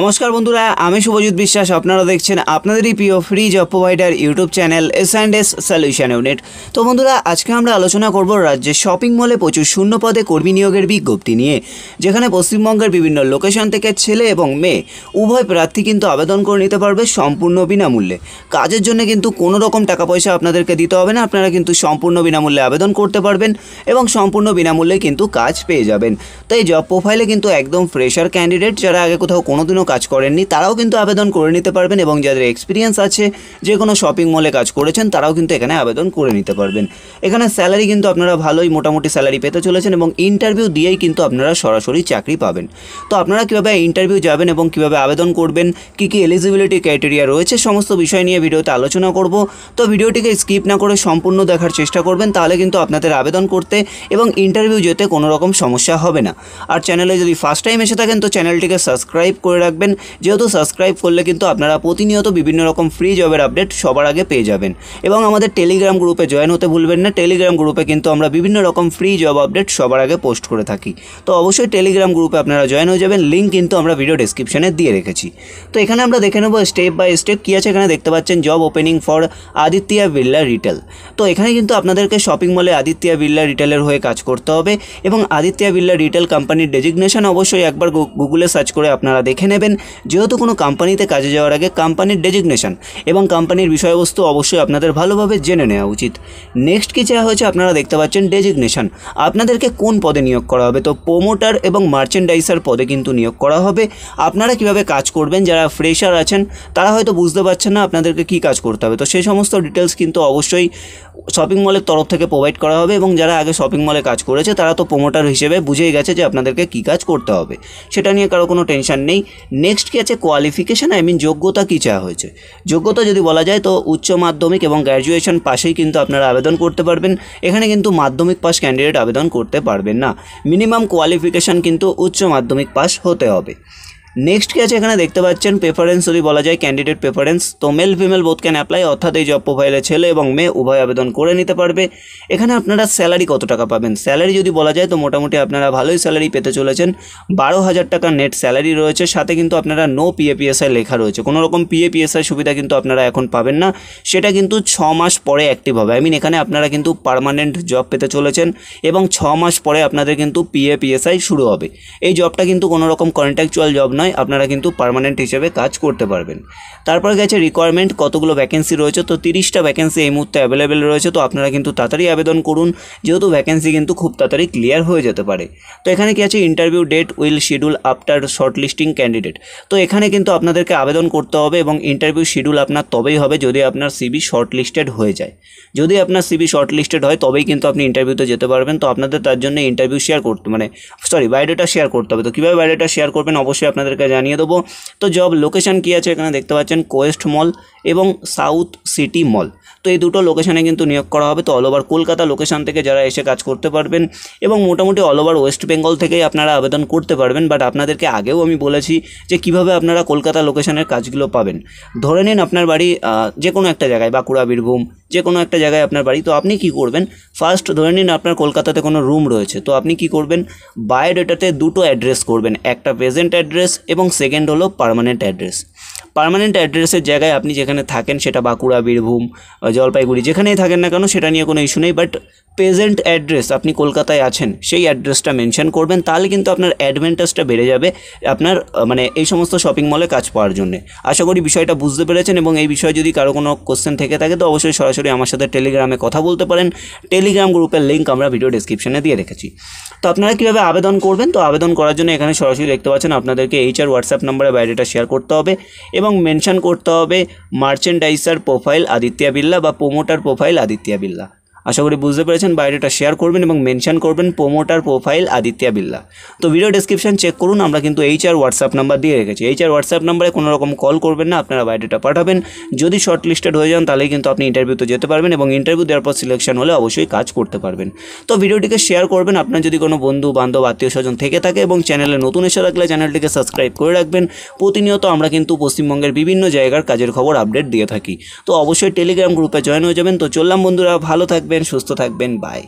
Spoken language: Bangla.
নমস্কার বন্ধুরা আমি শুভজিৎ বিশ্বাস আপনারা দেখছেন আপনাদেরই প্রিয় free job provider YouTube channel S and S solution unit তো বন্ধুরা আজকে আমরা আলোচনা করব রাজ্যের শপিং মলে প্রচুর শূন্য পদে কর্মী নিয়োগের বিজ্ঞপ্তি নিয়ে যেখানে পশ্চিমবঙ্গের বিভিন্ন লোকেশন থেকে ছেলে এবং মেয়ে উভয় প্রার্থী কিন্তু আবেদন করে নিতে পারবে সম্পূর্ণ বিনামূল্যে কাজের জন্য কিন্তু কোনো রকম টাকা পয়সা আপনাদেরকে দিতে হবে না আপনারা কিন্তু সম্পূর্ণ বিনামূল্যে আবেদন করতে পারবেন এবং সম্পূর্ণ বিনামূল্যে কিন্তু কাজ পেয়ে যাবেন তাই জব প্রোফাইলে কিন্তু একদম ফ্রেশার ক্যান্ডিডেট যারা আগে কোথাও কোনোদিনও কাজ করেননি তারাও কিন্তু আবেদন করে নিতে পারবেন এবং যাদের এক্সপিরিয়েন্স আছে যে কোনো শপিং মলে কাজ করেছেন তারাও কিন্তু এখানে আবেদন করে নিতে পারবেন এখানে স্যালারি কিন্তু আপনারা ভালোই মোটামুটি স্যালারি পেতে চলেছেন এবং ইন্টারভিউ দিয়েই কিন্তু আপনারা সরাসরি চাকরি পাবেন তো আপনারা কীভাবে ইন্টারভিউ যাবেন এবং কীভাবে আবেদন করবেন কী কী এলিজিবিলিটি ক্রাইটেরিয়া রয়েছে সমস্ত বিষয় নিয়ে ভিডিওতে আলোচনা করব তো ভিডিওটিকে স্কিপ না করে সম্পূর্ণ দেখার চেষ্টা করবেন তাহলে কিন্তু আপনাদের আবেদন করতে এবং ইন্টারভিউ যেতে কোনো রকম সমস্যা হবে না আর চ্যানেলে যদি ফার্স্ট টাইম এসে থাকেন তো চ্যানেলটিকে সাবস্ক্রাইব করে রাখবেন রাখবেন যেহেতু সাবস্ক্রাইব করলে কিন্তু আপনারা প্রতিনিয়ত বিভিন্ন রকম ফ্রি জবের আপডেট সবার আগে পেয়ে যাবেন এবং আমাদের টেলিগ্রাম গ্রুপে জয়েন হতে ভুলবেন না টেলিগ্রাম গ্রুপে কিন্তু আমরা বিভিন্ন রকম ফ্রি জব আপডেট সবার আগে পোস্ট করে থাকি তো অবশ্যই টেলিগ্রাম গ্রুপে আপনারা জয়েন হয়ে যাবেন লিঙ্ক কিন্তু আমরা ভিডিও ডিসক্রিপশানে দিয়ে রেখেছি তো এখানে আমরা দেখে নেবো স্টেপ বাই স্টেপ কী আছে এখানে দেখতে পাচ্ছেন job opening for Aditya Birla retail তো এখানে কিন্তু আপনাদেরকে শপিং মলে আদিত্যা বিড়লা রিটেলের হয়ে কাজ করতে হবে এবং আদিত্যা বিড়লা রিটেল কোম্পানির ডেজিগনেশন অবশ্যই একবার গুগলে সার্চ করে আপনারা দেখে নেবেন নেবেন যেহেতু কোনো কোম্পানিতে কাজে যাওয়ার আগে কোম্পানির ডেজিগনেশন এবং কোম্পানির বিষয়বস্তু অবশ্যই আপনাদের ভালোভাবে জেনে নেওয়া উচিত নেক্সট কী চাওয়া হয়েছে আপনারা দেখতে পাচ্ছেন ডেজিগনেশন আপনাদেরকে কোন পদে নিয়োগ করা হবে তো প্রোমোটার এবং মার্চেন্ডাইজার পদে কিন্তু নিয়োগ করা হবে আপনারা কিভাবে কাজ করবেন যারা ফ্রেশার আছেন তারা হয়তো বুঝতে পারছেন না আপনাদেরকে কি কাজ করতে হবে তো সেই সমস্ত ডিটেলস কিন্তু অবশ্যই শপিং মলের তরফ থেকে প্রোভাইড করা হবে এবং যারা আগে শপিং মলে কাজ করেছে তারা তো প্রোমোটার হিসেবে বুঝেই গেছে যে আপনাদেরকে কী কাজ করতে হবে সেটা নিয়ে কারো কোনো টেনশন নেই নেক্সট কী আছে কোয়ালিফিকেশান আই মিন যোগ্যতা কী চাওয়া হয়েছে যোগ্যতা যদি বলা যায় তো উচ্চ মাধ্যমিক এবং গ্র্যাজুয়েশন পাশেই কিন্তু আপনারা আবেদন করতে পারবেন এখানে কিন্তু মাধ্যমিক পাস ক্যান্ডিডেট আবেদন করতে পারবেন না মিনিমাম কোয়ালিফিকেশান কিন্তু উচ্চ মাধ্যমিক পাস হতে হবে নেক্সট কি আছে এখানে দেখতে পাচ্ছেন প্রেফারেন্স যদি বলা যায় ক্যান্ডিডেট প্রেফারেন্স তো male female both can apply অর্থাৎ এই জব প্রোফাইলে ছেলে এবং মেয়ে উভয় আবেদন করে নিতে পারবে এখানে আপনারা স্যালারি কত টাকা পাবেন স্যালারি যদি বলা যায় তো মোটামুটি আপনারা ভালোই স্যালারি পেতে চলেছেন বারো হাজার টাকা নেট স্যালারি রয়েছে সাথে কিন্তু আপনারা নো পিএপিএসআই লেখা রয়েছে কোনো রকম পিএপিএসআই সুবিধা কিন্তু আপনারা এখন পাবেন না সেটা কিন্তু ছ মাস পরে অ্যাক্টিভ হবে আই মিন এখানে আপনারা কিন্তু পারমানেন্ট জব পেতে চলেছেন এবং ছ মাস পরে আপনাদের কিন্তু পিএপিএসআই শুরু হবে এই জবটা কিন্তু কোনো রকম কন্ট্রাকচুয়াল জব নয় নয় আপনারা কিন্তু পারমানেন্ট হিসেবে কাজ করতে পারবেন তারপর গেছে রিকোয়ারমেন্ট কতগুলো ভ্যাকেন্সি রয়েছে তো তিরিশটা ভ্যাকেন্সি এই মুহূর্তে অ্যাভেলেবেল রয়েছে তো আপনারা কিন্তু তাড়াতাড়ি আবেদন করুন যেহেতু ভ্যাকেন্সি কিন্তু খুব তাড়াতাড়ি ক্লিয়ার হয়ে যেতে পারে তো এখানে কি আছে interview date will schedule after short listing candidate তো এখানে কিন্তু আপনাদেরকে আবেদন করতে হবে এবং ইন্টারভিউ শিডিউল আপনার তবেই হবে যদি আপনার সিবি শর্ট লিস্টেড হয়ে যায় যদি আপনার সিবি শর্ট লিস্টেড হয় তবেই কিন্তু আপনি ইন্টারভিউতে যেতে পারবেন তো আপনাদের তার জন্য ইন্টারভিউ শেয়ার করতে মানে সরি বায়োডেটা শেয়ার করতে হবে তো কীভাবে বায়োডেটা শেয়ার করবেন অবশ্যই আপনাদের আমাদেরকে জানিয়ে দেবো তো জব লোকেশান কী আছে এখানে দেখতে পাচ্ছেন কোয়েস্ট মল এবং সাউথ সিটি মল তো এই দুটো লোকেশানে কিন্তু নিয়োগ করা হবে তো অল ওভার কলকাতা লোকেশান থেকে যারা এসে কাজ করতে পারবেন এবং মোটামুটি অল ওভার ওয়েস্ট বেঙ্গল থেকেই আপনারা আবেদন করতে পারবেন বাট আপনাদেরকে আগেও আমি বলেছি যে কিভাবে আপনারা কলকাতা লোকেশানের কাজগুলো পাবেন ধরে নিন আপনার বাড়ি যে কোনো একটা জায়গায় বাঁকুড়া বীরভূম যে কোনো একটা জায়গায় আপনার বাড়ি তো আপনি কি করবেন ফার্স্ট ধরে নিন আপনার কলকাতাতে কোনো রুম রয়েছে তো আপনি কি করবেন বায়োডেটাতে দুটো অ্যাড্রেস করবেন একটা প্রেজেন্ট অ্যাড্রেস এবং সেকেন্ড হলো পারমানেন্ট অ্যাড্রেস পারমানেন্ট অ্যাড্রেসের জায়গায় আপনি যেখানে থাকেন সেটা বাঁকুড়া বীরভূম জলপাইগুড়ি যেখানেই থাকেন না কেন সেটা নিয়ে কোনো ইস্যু নেই বাট প্রেজেন্ট অ্যাড্রেস আপনি কলকাতায় আছেন সেই অ্যাড্রেসটা মেনশন করবেন তাহলে কিন্তু আপনার অ্যাডভেন্টেজটা বেড়ে যাবে আপনার মানে এই সমস্ত শপিং মলে কাজ পাওয়ার জন্য আশা করি বিষয়টা বুঝতে পেরেছেন এবং এই বিষয়ে যদি কারো কোনো কোশ্চেন থেকে থাকে তো অবশ্যই সরাসরি আমার সাথে টেলিগ্রামে কথা বলতে পারেন টেলিগ্রাম গ্রুপের লিঙ্ক আমরা ভিডিও ডিসক্রিপশনে দিয়ে রেখেছি তো আপনারা কীভাবে আবেদন করবেন তো আবেদন করার জন্য এখানে সরাসরি দেখতে পাচ্ছেন আপনাদেরকে এইচআর হোয়াটসঅ্যাপ নম্বরে বাইরেটা শেয়ার করতে হবে এবং মেনশন করতে হবে মার্চেন্ডাইসার প্রোফাইল আদিত্য বিল্লা বা প্রোমোটার প্রোফাইল আদিত্য বিল্লা আশা করি বুঝতে পেরেছেন বায়োডাটা শেয়ার করবেন এবং মেনশন করবেন প্রোমোটার প্রোফাইল আদিত্যা বিল্লা তো ভিডিও ডেসক্রিপশন চেক করুন আমরা কিন্তু এইচ আর হোয়াটসঅ্যাপ নাম্বার দিয়ে রেখেছি এইচ আর হোয়াটসঅ্যাপ নাম্বারে কোনো রকম কল করবেন না আপনারা বায়োডাটা পাঠাবেন যদি শর্ট লিস্টেড হয়ে যান তাহলে কিন্তু আপনি ইন্টারভিউতে যেতে পারবেন এবং ইন্টারভিউ দেওয়ার পর সিলেকশন হলে অবশ্যই কাজ করতে পারবেন তো ভিডিওটিকে শেয়ার করবেন আপনার যদি কোনো বন্ধু বান্ধব আত্মীয় স্বজন থেকে থাকে এবং চ্যানেলে নতুন এসে রাখলে চ্যানেলটিকে সাবস্ক্রাইব করে রাখবেন প্রতিনিয়ত আমরা কিন্তু পশ্চিমবঙ্গের বিভিন্ন জায়গার কাজের খবর আপডেট দিয়ে থাকি তো অবশ্যই টেলিগ্রাম গ্রুপে জয়েন হয়ে যাবেন তো চললাম বন্ধুরা ভালো থাকবে থাকবেন সুস্থ থাকবেন বাই